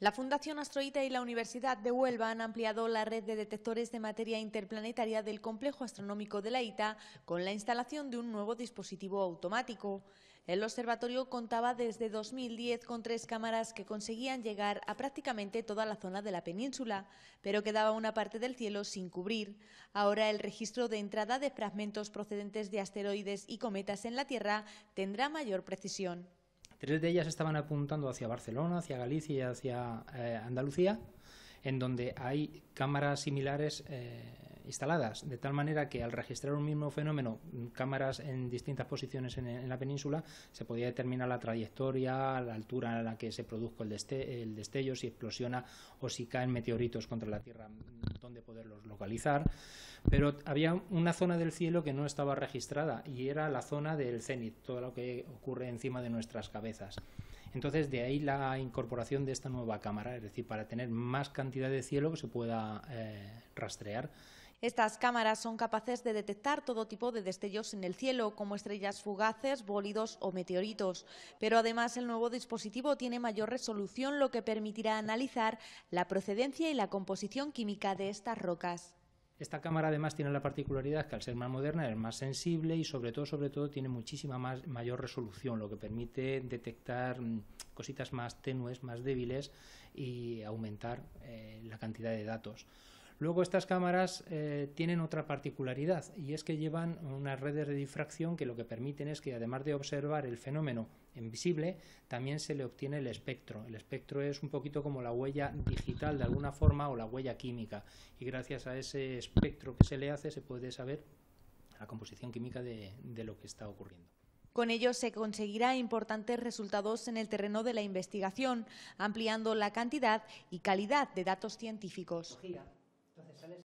La Fundación Astroita y la Universidad de Huelva han ampliado la red de detectores de materia interplanetaria del complejo astronómico de la ITA con la instalación de un nuevo dispositivo automático. El observatorio contaba desde 2010 con tres cámaras que conseguían llegar a prácticamente toda la zona de la península, pero quedaba una parte del cielo sin cubrir. Ahora el registro de entrada de fragmentos procedentes de asteroides y cometas en la Tierra tendrá mayor precisión. Tres de ellas estaban apuntando hacia Barcelona, hacia Galicia y hacia eh, Andalucía, en donde hay cámaras similares eh, instaladas, de tal manera que al registrar un mismo fenómeno, cámaras en distintas posiciones en, la península, se podía determinar la trayectoria, la altura a la que se produjo el, destello, si explosiona o si caen meteoritos contra la Tierra, donde poderlos localizar. Pero había una zona del cielo que no estaba registrada y era la zona del cenit, todo lo que ocurre encima de nuestras cabezas. Entonces, de ahí la incorporación de esta nueva cámara, es decir, para tener más cantidad de cielo que se pueda eh, rastrear. Estas cámaras son capaces de detectar todo tipo de destellos en el cielo, como estrellas fugaces, bólidos o meteoritos. Pero además el nuevo dispositivo tiene mayor resolución, lo que permitirá analizar la procedencia y la composición química de estas rocas. Esta cámara además tiene la particularidad que al ser más moderna es más sensible y sobre todo, sobre todo tiene muchísima mayor resolución, lo que permite detectar mm, cositas más tenues, más débiles y aumentar eh, la cantidad de datos. Luego estas cámaras eh, tienen otra particularidad y es que llevan unas redes de difracción que lo que permiten es que además de observar el fenómeno invisible, también se le obtiene el espectro. El espectro es un poquito como la huella digital de alguna forma o la huella química y gracias a ese espectro que se le hace se puede saber la composición química de, de lo que está ocurriendo. Con ello se conseguirá importantes resultados en el terreno de la investigación, ampliando la cantidad y calidad de datos científicos.